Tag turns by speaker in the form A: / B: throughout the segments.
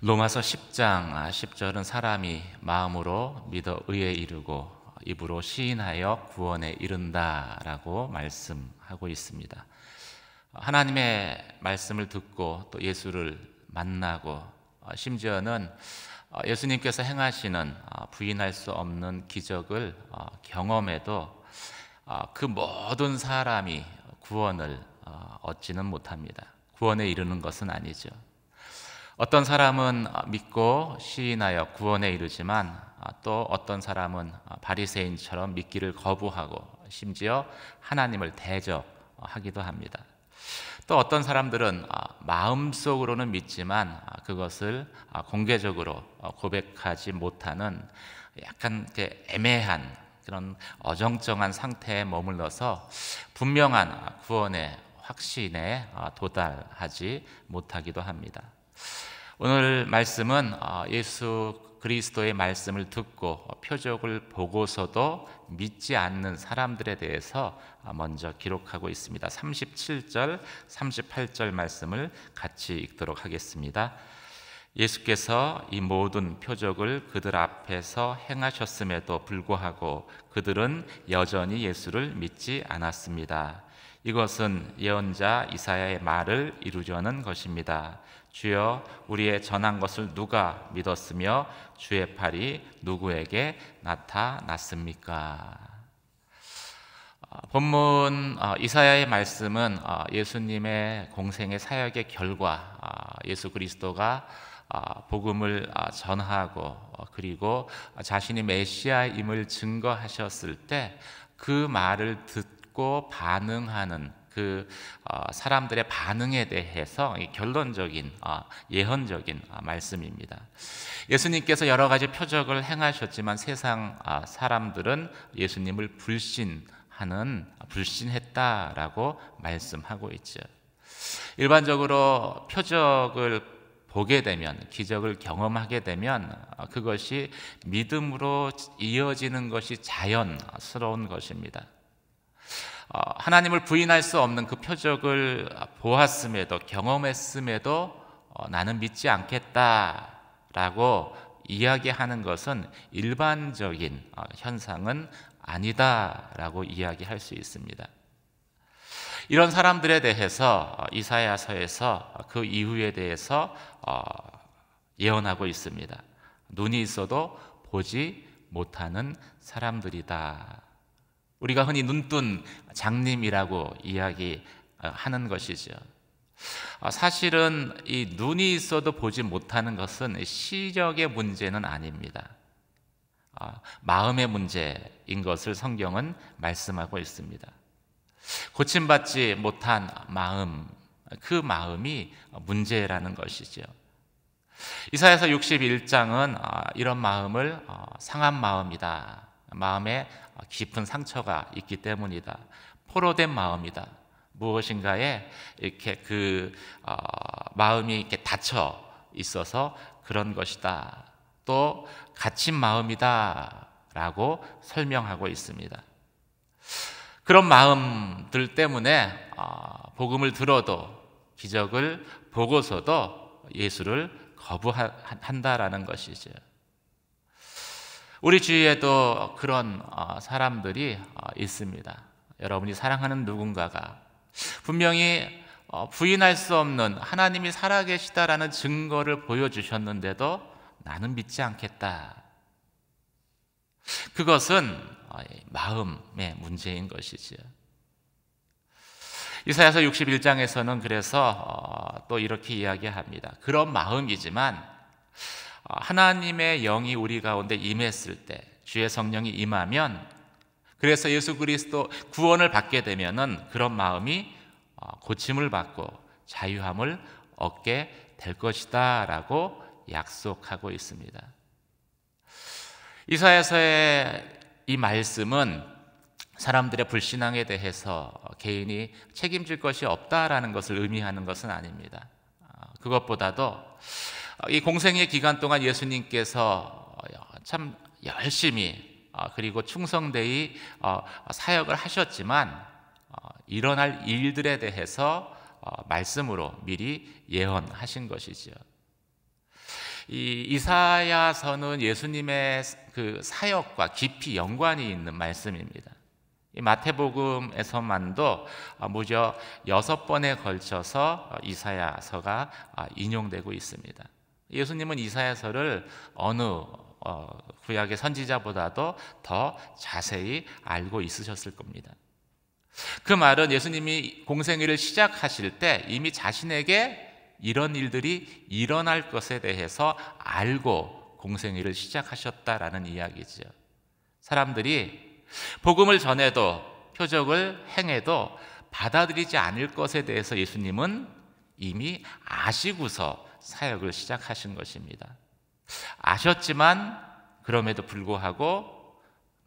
A: 로마서 10장 10절은 아, 사람이 마음으로 믿어 의에 이르고 입으로 시인하여 구원에 이른다라고 말씀하고 있습니다. 하나님의 말씀을 듣고 또 예수를 만나고 어, 심지어는 어, 예수님께서 행하시는 어, 부인할 수 없는 기적을 경험해도 그 모든 사람이 구원을 얻지는 못합니다. 구원에 이르는 것은 아니죠. 어떤 사람은 믿고 시인하여 구원에 이르지만 아, 또 어떤 사람은 바리새인처럼 믿기를 거부하고 심지어 하나님을 대적하기도 합니다. 또 어떤 사람들은 아, 마음속으로는 믿지만 아, 그것을 공개적으로 어, 고백하지 못하는 약간 애매한 그런 어정쩡한 상태에 머물러서 분명한 구원의 확신에 도달하지 못하기도 합니다. 오늘 말씀은 어, 예수 그리스도의 말씀을 듣고 표적을 보고서도 믿지 않는 사람들에 대해서 어, 먼저 기록하고 있습니다. 37절, 38절 말씀을 같이 읽도록 하겠습니다. 예수께서 이 모든 표적을 그들 앞에서 행하셨음에도 불구하고 그들은 여전히 예수를 믿지 않았습니다. 이것은 예언자 이사야의 말을 이루려는 것입니다. 주여 우리의 전한 것을 누가 믿었으며 주의 팔이 누구에게 나타났습니까? 아, 본문 아, 이사야의 말씀은 아, 예수님의 공생의 사역의 결과 예수 그리스도가 복음을 전하고 어, 그리고 자신이 메시아임을 증거하셨을 때 그 말을 듣고 듣고 반응하는 그 어, 사람들의 반응에 대해서 결론적인 어, 예언적인 어, 말씀입니다. 예수님께서 여러 가지 표적을 행하셨지만 세상 사람들은 예수님을 불신하는 불신했다라고 말씀하고 있죠. 일반적으로 표적을 보게 되면 기적을 경험하게 되면 그것이 믿음으로 이어지는 것이 자연스러운 것입니다. 어, 하나님을 부인할 수 없는 그 표적을 보았음에도 경험했음에도 어, 나는 믿지 않겠다라고 이야기하는 것은 일반적인 어, 현상은 아니다라고 이야기할 수 있습니다. 이런 사람들에 대해서 이사야서에서 그 이후에 대해서 예언하고 있습니다. 눈이 있어도 보지 못하는 사람들이다. 우리가 흔히 눈뜬 장님이라고 이야기하는 것이죠. 아, 사실은 이 눈이 있어도 보지 못하는 것은 시력의 문제는 아닙니다. 아, 마음의 문제인 것을 성경은 말씀하고 있습니다. 고침받지 못한 마음, 그 마음이 문제라는 것이죠. 이사에서 61장은 아, 이런 마음을 어, 상한 마음이다. 마음에 아, 깊은 상처가 있기 때문이다. 포로된 마음이다. 무엇인가에 이렇게 그 어, 마음이 이렇게 닫혀 있어서 그런 것이다. 또 갇힌 마음이다라고 설명하고 있습니다. 그런 마음들 때문에 어, 복음을 들어도 기적을 보고서도 예수를 거부한다라는 것이죠. 우리 주위에도 그런 어, 사람들이 어, 있습니다. 여러분이 사랑하는 누군가가 분명히 어, 부인할 수 없는 하나님이 살아계시다라는 증거를 보여주셨는데도 나는 믿지 않겠다. 그것은 마음의 문제인 것이지요. 이사야서 61장에서는 그래서 또 이렇게 이야기합니다. 그런 마음이지만 어, 하나님의 영이 우리 가운데 임했을 때 주의 성령이 임하면 그래서 예수 그리스도 구원을 받게 되면은 그런 마음이 어, 고침을 받고 자유함을 얻게 될 것이다라고 약속하고 있습니다. 이사야서의 이 말씀은 사람들의 불신앙에 대해서 개인이 책임질 것이 없다라는 것을 의미하는 것은 아닙니다. 어, 그것보다도 어, 이 공생의 기간 동안 예수님께서 어, 참 열심히 어, 그리고 충성되이 사역을 하셨지만 일어날 일들에 대해서 말씀으로 미리 예언하신 것이지요. 이 이사야서는 예수님의 그 사역과 깊이 연관이 있는 말씀입니다. 이 마태복음에서만도 무려 여섯 번에 걸쳐서 이사야서가 인용되고 있습니다. 예수님은 이사야서를 어느 어, 구약의 선지자보다도 더 자세히 알고 있으셨을 겁니다. 그 말은 예수님이 공생일을 시작하실 때 이미 자신에게 이런 일들이 일어날 것에 대해서 알고 공생일을 시작하셨다라는 이야기죠. 사람들이 복음을 전해도 표적을 행해도 받아들이지 않을 것에 대해서 예수님은 이미 아시고서 사역을 시작하신 것입니다. 아셨지만 그럼에도 불구하고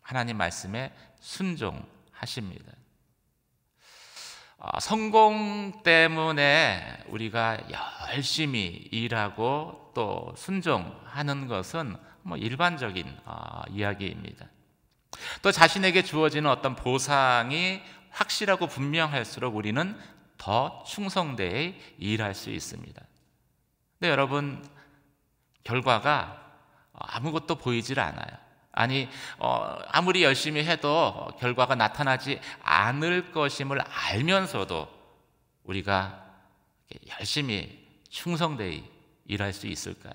A: 하나님 말씀에 순종하십니다. 어, 성공 때문에 우리가 열심히 일하고 또 순종하는 것은 뭐 일반적인 어, 이야기입니다. 또 자신에게 주어지는 어떤 보상이 확실하고 분명할수록 우리는 더 충성되이 일할 수 있습니다. 근데 여러분 결과가 아무것도 보이질 않아요. 아니 어, 아무리 열심히 해도 결과가 나타나지 않을 것임을 알면서도 우리가 열심히 충성되이 일할 수 있을까요?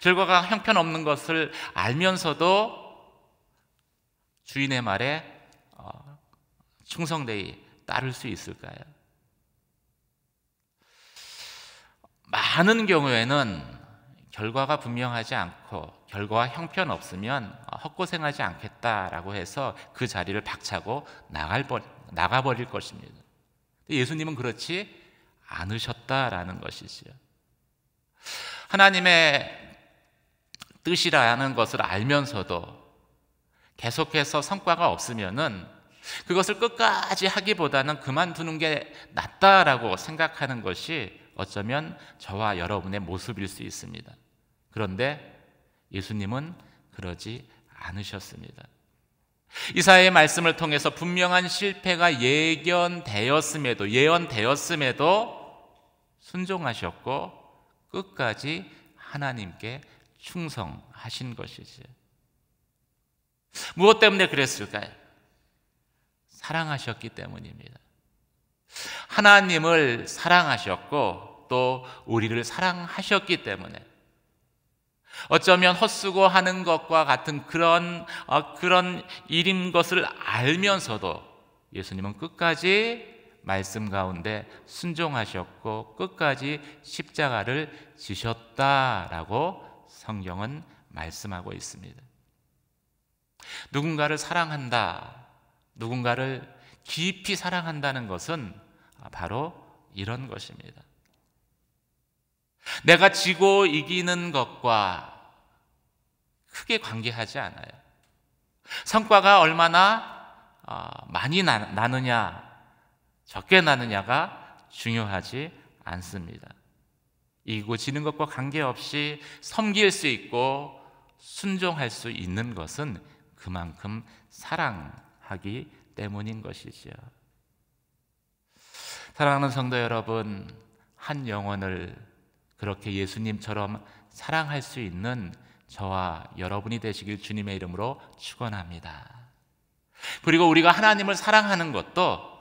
A: 결과가 형편없는 것을 알면서도 주인의 말에 어, 충성되이 따를 수 있을까요? 많은 경우에는 결과가 분명하지 않고 결과와 형편 없으면 헛고생하지 않겠다라고 해서 그 자리를 박차고 나갈 버, 나가버릴 것입니다. 예수님은 그렇지 않으셨다라는 것이지요. 하나님의 뜻이라는 것을 알면서도 계속해서 성과가 없으면은 그것을 끝까지 하기보다는 그만두는 게 낫다라고 생각하는 것이 어쩌면 저와 여러분의 모습일 수 있습니다. 그런데 예수님은 그러지 않으셨습니다. 이사의 말씀을 통해서 분명한 실패가 예견되었음에도 예언되었음에도 순종하셨고 끝까지 하나님께 충성하신 것이지. 무엇 때문에 그랬을까요? 사랑하셨기 때문입니다. 하나님을 사랑하셨고 또 우리를 사랑하셨기 때문에 어쩌면 헛수고하는 것과 같은 그런 어, 그런 일인 것을 알면서도 예수님은 끝까지 말씀 가운데 순종하셨고 끝까지 십자가를 지셨다라고 성경은 말씀하고 있습니다. 누군가를 사랑한다, 누군가를 깊이 사랑한다는 것은 바로 이런 것입니다. 내가 지고 이기는 것과 크게 관계하지 않아요. 성과가 얼마나 어, 많이 나느냐, 적게 나느냐가 중요하지 않습니다. 이기고 지는 것과 관계없이 섬길 수 있고 순종할 수 있는 것은 그만큼 사랑하기 때문인 것이지요. 사랑하는 성도 여러분, 한 영혼을 그렇게 예수님처럼 사랑할 수 있는 저와 여러분이 되시길 주님의 이름으로 축원합니다. 그리고 우리가 하나님을 사랑하는 것도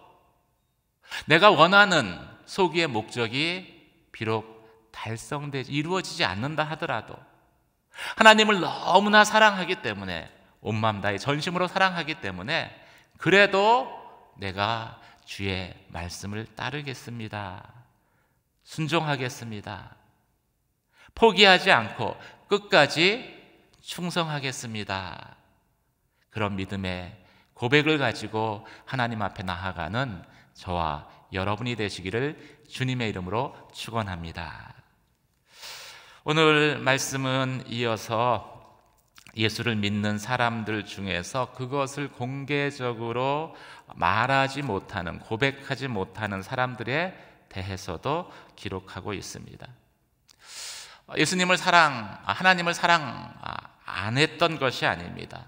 A: 내가 원하는 소기의 목적이 비록 달성되지 이루어지지 않는다 하더라도 하나님을 너무나 사랑하기 때문에 온맘 다해 전심으로 사랑하기 때문에 그래도 내가 주의 말씀을 따르겠습니다. 순종하겠습니다. 포기하지 않고 끝까지 충성하겠습니다. 그런 믿음의 고백을 가지고 하나님 앞에 나아가는 저와 여러분이 되시기를 주님의 이름으로 축원합니다. 오늘 말씀은 이어서 예수를 믿는 사람들 중에서 그것을 공개적으로 말하지 못하는 고백하지 못하는 사람들에 대해서도 기록하고 있습니다. 예수님을 사랑, 아, 하나님을 사랑 아, 안 했던 것이 아닙니다.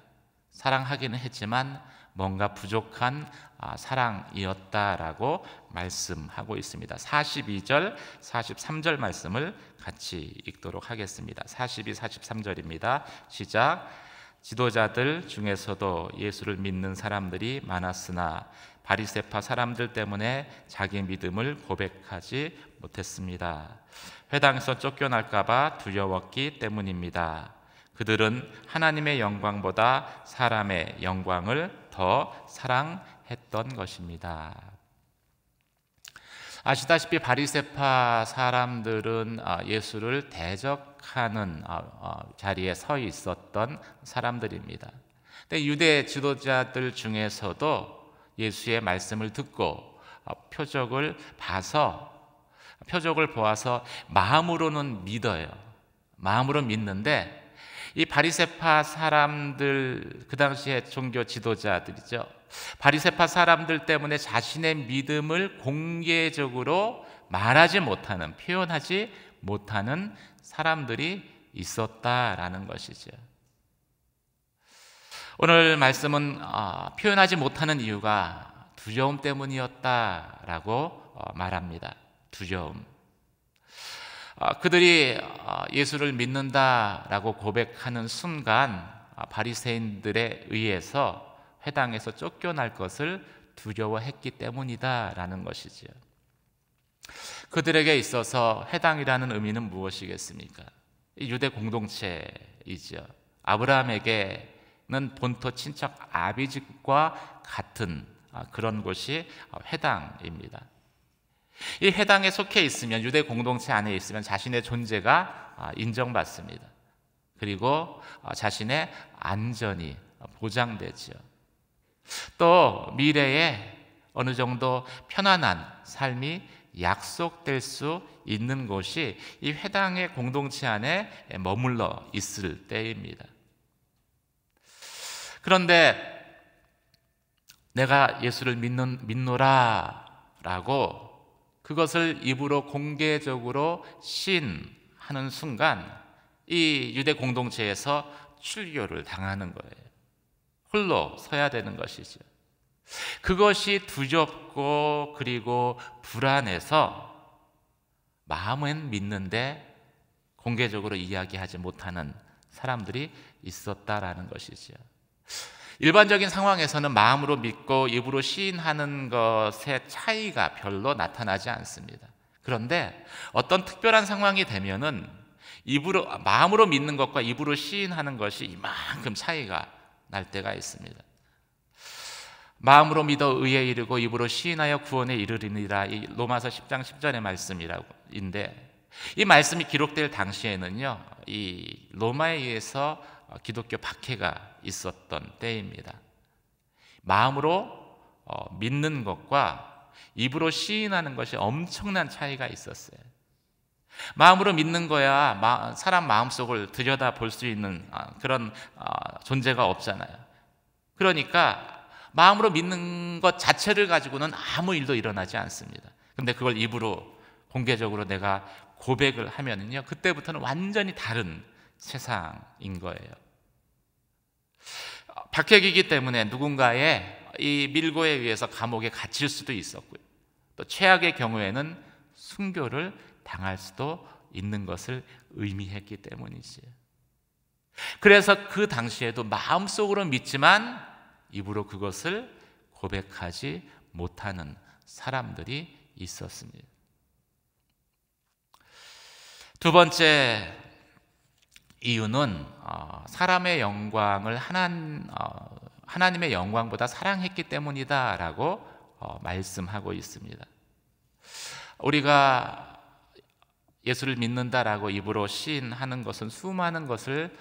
A: 사랑하기는 했지만 뭔가 부족한 아, 사랑이었다라고 말씀하고 있습니다. 42절, 43절 말씀을 같이 읽도록 하겠습니다. 42, 43절입니다. 시작. 지도자들 중에서도 예수를 믿는 사람들이 많았으나 바리세파 사람들 때문에 자기 믿음을 고백하지 못했습니다. 회당에서 쫓겨날까봐 두려웠기 때문입니다. 그들은 하나님의 영광보다 사람의 영광을 더 사랑했던 것입니다. 아시다시피 바리세파 사람들은 아, 예수를 대적하는 아, 어, 자리에 서 있었던 사람들입니다. 유대 지도자들 중에서도 예수의 말씀을 듣고 어, 표적을 봐서 표적을 보아서 마음으로는 믿어요. 마음으로 믿는데 이 바리세파 사람들 그 당시의 종교 지도자들이죠. 바리세파 사람들 때문에 자신의 믿음을 공개적으로 말하지 못하는 표현하지 못하는 사람들이 있었다라는 것이죠. 오늘 말씀은 어, 표현하지 못하는 이유가 두려움 때문이었다라고 어, 말합니다. 두려움. 아, 그들이 아, 예수를 믿는다라고 고백하는 순간 아, 바리새인들에 의해서 회당에서 쫓겨날 것을 두려워했기 때문이다라는 것이지요. 그들에게 있어서 회당이라는 의미는 무엇이겠습니까? 유대 공동체이지 아브라함에게는 본토 친척 아비집과 같은 그런 곳이 회당입니다. 이 해당에 속해 있으면 유대 공동체 안에 있으면 자신의 존재가 아, 인정받습니다. 그리고 어, 자신의 안전이 어, 보장되지요. 또 미래에 어느 정도 편안한 삶이 약속될 수 있는 곳이 이 회당의 공동체 안에 머물러 있을 때입니다. 그런데 내가 예수를 믿는, 믿노라 라고 그것을 입으로 공개적으로 신하는 순간 이 유대 공동체에서 출교를 당하는 거예요. 홀로 서야 되는 것이죠. 그것이 두렵고 그리고 불안해서 마음은 믿는데 공개적으로 이야기하지 못하는 사람들이 있었다라는 것이죠. 일반적인 상황에서는 마음으로 믿고 입으로 시인하는 것의 차이가 별로 나타나지 않습니다. 그런데 어떤 특별한 상황이 되면은 입으로 마음으로 믿는 것과 입으로 시인하는 것이 이만큼 차이가 날 때가 있습니다. 마음으로 믿어 의에 이르고 입으로 시인하여 구원에 이르리니라 이 로마서 10장 10절의 말씀이라고 인데 이 말씀이 기록될 당시에는요. 이 로마에 의해서 어, 기독교 박해가 있었던 때입니다. 마음으로 어, 믿는 것과 입으로 시인하는 것이 엄청난 차이가 있었어요. 마음으로 믿는 거야 사람 마음속을 들여다 볼 수 있는 어, 그런 존재가 없잖아요. 그러니까 마음으로 믿는 것 자체를 가지고는 아무 일도 일어나지 않습니다. 근데 그걸 입으로 공개적으로 내가 고백을 하면은요, 그때부터는 완전히 다른 세상인 거예요. 박혁이기 때문에 누군가의 이 밀고에 의해서 감옥에 갇힐 수도 있었고요. 또 최악의 경우에는 순교를 당할 수도 있는 것을 의미했기 때문이지요. 그래서 그 당시에도 마음속으로 믿지만 입으로 그것을 고백하지 못하는 사람들이 있었습니다. 두 번째 이유는 어, 사람의 영광을 어, 하나님, 의 영광보다 사랑했기 때문이다라고 어, 말씀하고 있습니다. 우리가 예수를 믿는다라고 입으로 시인하는 것은 수많은 것을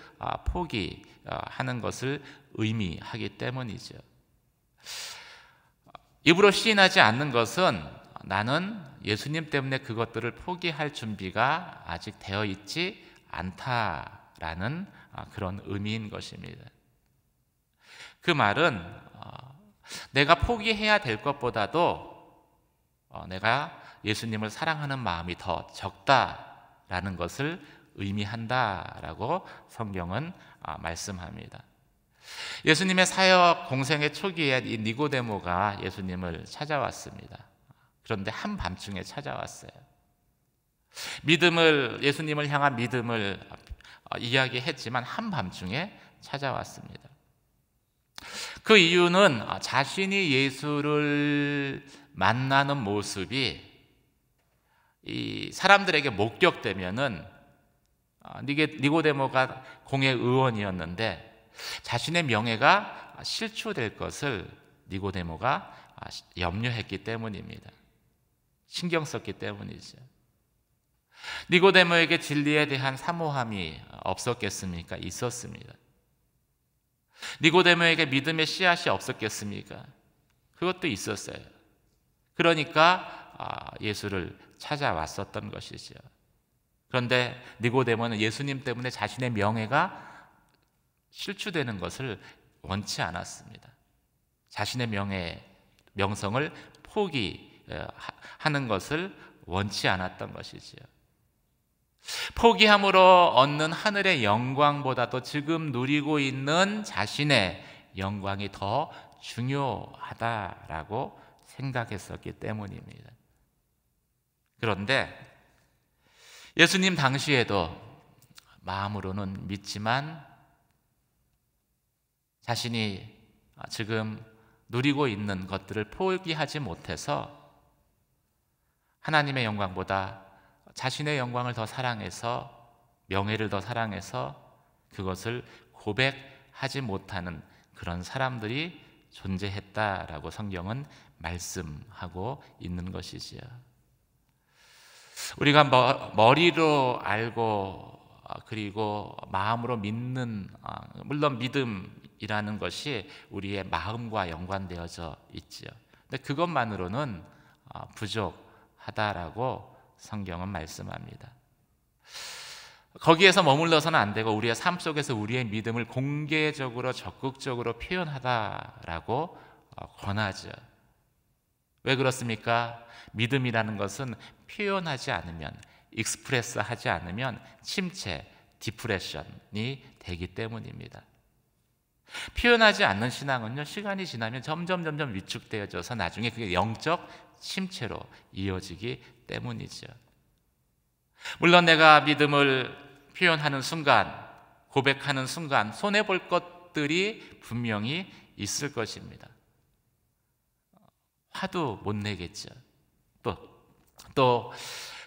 A: 포기하는 것을 의미하기 때문이죠. 입으로 시인하지 않는 것은 나는 예수님 때문에 그것들을 포기할 준비가 아직 되어 있지 않다. 라는 아, 그런 의미인 것입니다. 그 말은 어, 내가 포기해야 될 것보다도 어, 내가 예수님을 사랑하는 마음이 더 적다라는 것을 의미한다라고 성경은 아, 말씀합니다. 예수님의 사역 공생의 초기에 이 니고데모가 예수님을 찾아왔습니다. 그런데 한밤중에 찾아왔어요. 믿음을 예수님을 향한 믿음을 어, 이야기했지만 한밤중에 찾아왔습니다. 그 이유는 어, 자신이 예수를 만나는 모습이 이 사람들에게 목격되면은 어, 니고데모가 공의 의원이었는데 자신의 명예가 실추될 것을 니고데모가 염려했기 때문입니다. 신경 썼기 때문이죠. 니고데모에게 진리에 대한 사모함이 없었겠습니까? 있었습니다. 니고데모에게 믿음의 씨앗이 없었겠습니까? 그것도 있었어요. 그러니까 아, 예수를 찾아왔었던 것이죠. 그런데 니고데모는 예수님 때문에 자신의 명예가 실추되는 것을 원치 않았습니다. 자신의 명예, 명성을 포기하는 것을 원치 않았던 것이지요. 포기함으로 얻는 하늘의 영광보다도 지금 누리고 있는 자신의 영광이 더 중요하다라고 생각했었기 때문입니다. 그런데 예수님 당시에도 마음으로는 믿지만 자신이 지금 누리고 있는 것들을 포기하지 못해서 하나님의 영광보다 자신의 영광을 더 사랑해서 명예를 더 사랑해서 그것을 고백하지 못하는 그런 사람들이 존재했다라고 성경은 말씀하고 있는 것이지요. 우리가 머리로 알고 어, 그리고 마음으로 믿는 어, 물론 믿음이라는 것이 우리의 마음과 연관되어져 있지요. 근데 그것만으로는 어, 부족하다라고 성경은 말씀합니다. 거기에서 머물러서는 안 되고 우리의 삶 속에서 우리의 믿음을 공개적으로 적극적으로 표현하다라고 어, 권하죠. 왜 그렇습니까? 믿음이라는 것은 표현하지 않으면 익스프레스 하지 않으면 침체, 디프레션이 되기 때문입니다. 표현하지 않는 신앙은요, 시간이 지나면 점점 점점 위축되어져서 나중에 그게 영적 침체로 이어지기 때문이죠. 물론 내가 믿음을 표현하는 순간, 고백하는 순간, 손해볼 것들이 분명히 있을 것입니다. 화도 못 내겠죠. 또, 또,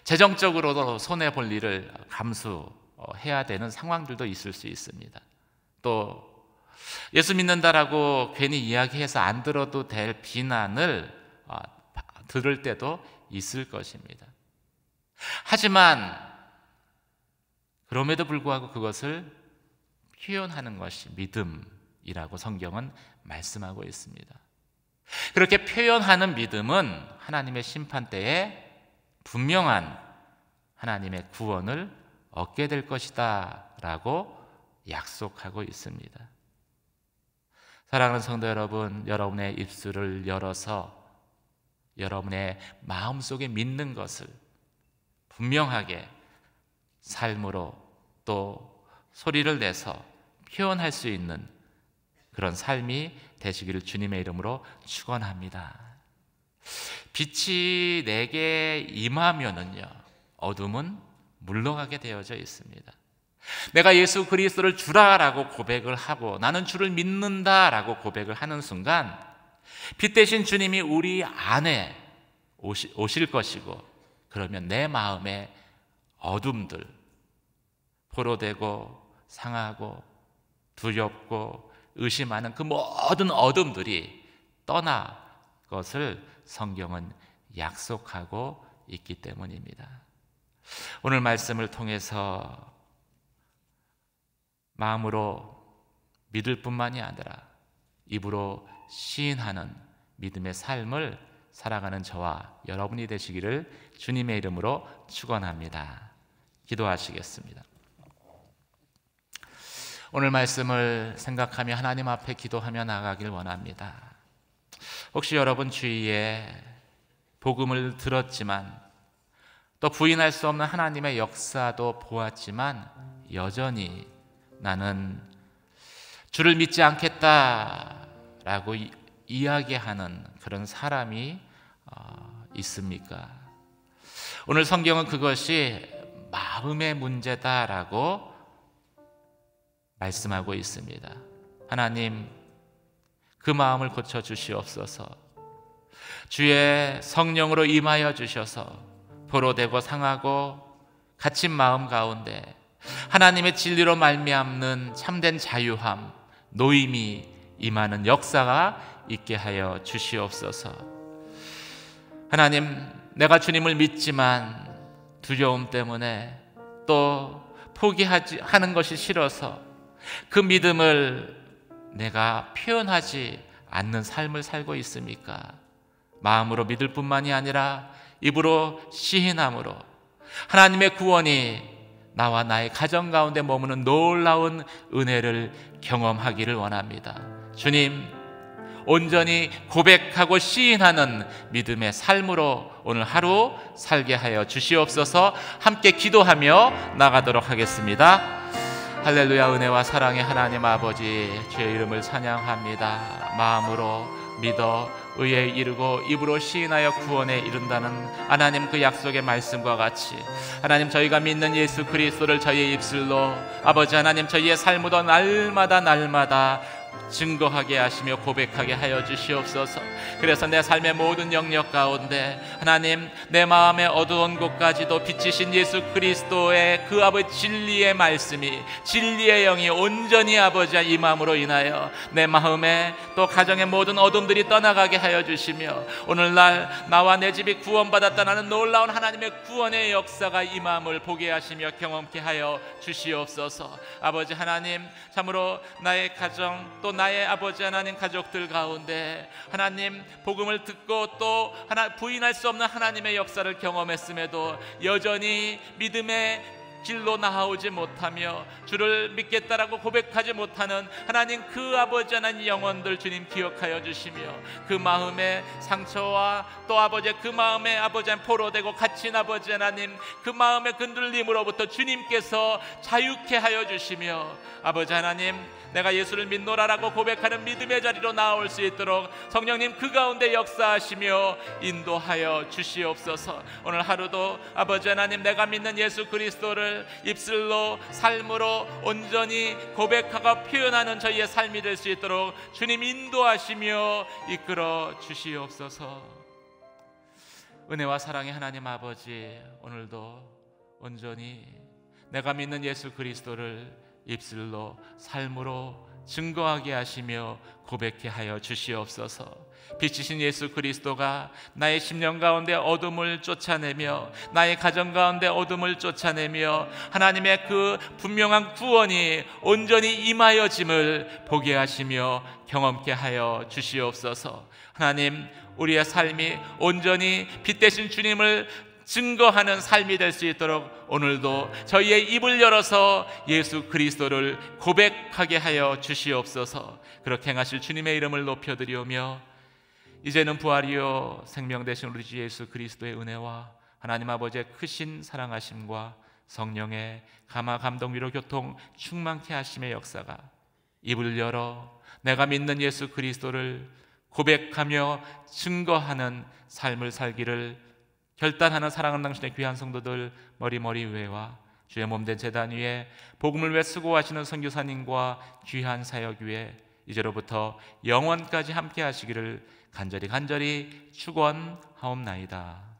A: 재정적으로도 손해볼 일을 감수해야 되는 상황들도 있을 수 있습니다. 또, 예수 믿는다라고 괜히 이야기해서 안 들어도 될 비난을 아, 들을 때도 있을 것입니다. 하지만 그럼에도 불구하고 그것을 표현하는 것이 믿음이라고 성경은 말씀하고 있습니다. 그렇게 표현하는 믿음은 하나님의 심판 때에 분명한 하나님의 구원을 얻게 될 것이다 라고 약속하고 있습니다. 사랑하는 성도 여러분, 여러분의 입술을 열어서 여러분의 마음속에 믿는 것을 분명하게 삶으로 또 소리를 내서 표현할 수 있는 그런 삶이 되시기를 주님의 이름으로 축원합니다. 빛이 내게 임하면은요. 어둠은 물러가게 되어져 있습니다. 내가 예수 그리스도를 주라라고 고백을 하고 나는 주를 믿는다라고 고백을 하는 순간 빛 대신 주님이 우리 안에 오실 것이고 그러면 내 마음의 어둠들 포로되고 상하고 두렵고 의심하는 그 모든 어둠들이 떠나 것을 성경은 약속하고 있기 때문입니다. 오늘 말씀을 통해서 마음으로 믿을 뿐만이 아니라 입으로 시인하는 믿음의 삶을 살아가는 저와 여러분이 되시기를 주님의 이름으로 축원합니다. 기도하시겠습니다. 오늘 말씀을 생각하며 하나님 앞에 기도하며 나가길 원합니다. 혹시 여러분 주위에 복음을 들었지만 또 부인할 수 없는 하나님의 역사도 보았지만 여전히 나는 주를 믿지 않겠다 라고 이야기하는 그런 사람이 어, 있습니까? 오늘 성경은 그것이 마음의 문제다라고 말씀하고 있습니다. 하나님, 그 마음을 고쳐 주시옵소서. 주의 성령으로 임하여 주셔서 포로되고 상하고 갇힌 마음 가운데 하나님의 진리로 말미암는 참된 자유함, 노임이 임하는 역사가 있게 하여 주시옵소서. 하나님, 내가 주님을 믿지만 두려움 때문에 또 포기하지 하는 것이 싫어서 그 믿음을 내가 표현하지 않는 삶을 살고 있습니까? 마음으로 믿을 뿐만이 아니라 입으로 시인함으로 하나님의 구원이 나와 나의 가정 가운데 머무는 놀라운 은혜를 경험하기를 원합니다. 주님, 온전히 고백하고 시인하는 믿음의 삶으로 오늘 하루 살게 하여 주시옵소서 함께 기도하며 나가도록 하겠습니다. 할렐루야 은혜와 사랑의 하나님 아버지 주의 이름을 찬양합니다. 마음으로 믿어 의에 이르고 입으로 시인하여 구원에 이른다는 하나님 그 약속의 말씀과 같이 하나님 저희가 믿는 예수 그리스도를 저희의 입술로 아버지 하나님 저희의 삶으로 날마다 날마다 증거하게 하시며 고백하게 하여 주시옵소서. 그래서 내 삶의 모든 영역 가운데 하나님 내 마음의 어두운 곳까지도 빛이신 예수 그리스도의 그아버 진리의 말씀이 진리의 영이 온전히 아버지이마음으로 인하여 내 마음에 또 가정의 모든 어둠들이 떠나가게 하여 주시며 오늘날 나와 내 집이 구원받았다는 놀라운 하나님의 구원의 역사가 이마음을 보게 하시며 경험케 하여 주시옵소서. 아버지 하나님 참으로 나의 가정 또 나의 아버지 하나님 가족들 가운데 하나님 복음을 듣고 또 하나 부인할 수 없는 하나님의 역사를 경험했음에도 여전히 믿음의 길로 나아오지 못하며 주를 믿겠다라고 고백하지 못하는 하나님 그 아버지 하나님 영혼들 주님 기억하여 주시며 그 마음의 상처와 또 아버지 그 마음의 아버지 한 포로되고 갇힌 아버지 하나님 그 마음의 근들림으로부터 주님께서 자유케 하여 주시며 아버지 하나님 내가 예수를 믿노라라고 고백하는 믿음의 자리로 나올 수 있도록 성령님 그 가운데 역사하시며 인도하여 주시옵소서 오늘 하루도 아버지 하나님 내가 믿는 예수 그리스도를 입술로 삶으로 온전히 고백하고 표현하는 저희의 삶이 될 수 있도록 주님 인도하시며 이끌어 주시옵소서. 은혜와 사랑의 하나님 아버지 오늘도 온전히 내가 믿는 예수 그리스도를 입술로 삶으로 증거하게 하시며 고백해 하여 주시옵소서. 빛이신 예수 그리스도가 나의 심령 가운데 어둠을 쫓아내며 나의 가정 가운데 어둠을 쫓아내며 하나님의 그 분명한 구원이 온전히 임하여짐을 보게 하시며 경험케 하여 주시옵소서. 하나님 우리의 삶이 온전히 빛 대신 주님을 증거하는 삶이 될 수 있도록 오늘도 저희의 입을 열어서 예수 그리스도를 고백하게 하여 주시옵소서. 그렇게 행하실 주님의 이름을 높여 드리오며 이제는 부활이요 생명 되신 우리 예수 그리스도의 은혜와 하나님 아버지의 크신 사랑하심과 성령의 감화 감동 위로 교통 충만케 하심의 역사가 입을 열어 내가 믿는 예수 그리스도를 고백하며 증거하는 삶을 살기를 결단하는 사랑하는 당신의 귀한 성도들 머리머리 회와 주의 몸된 재단 위에 복음을 외 수고하시는 선교사님과 귀한 사역 위에 이제로부터 영원까지 함께 하시기를 간절히 간절히 축원하옵나이다.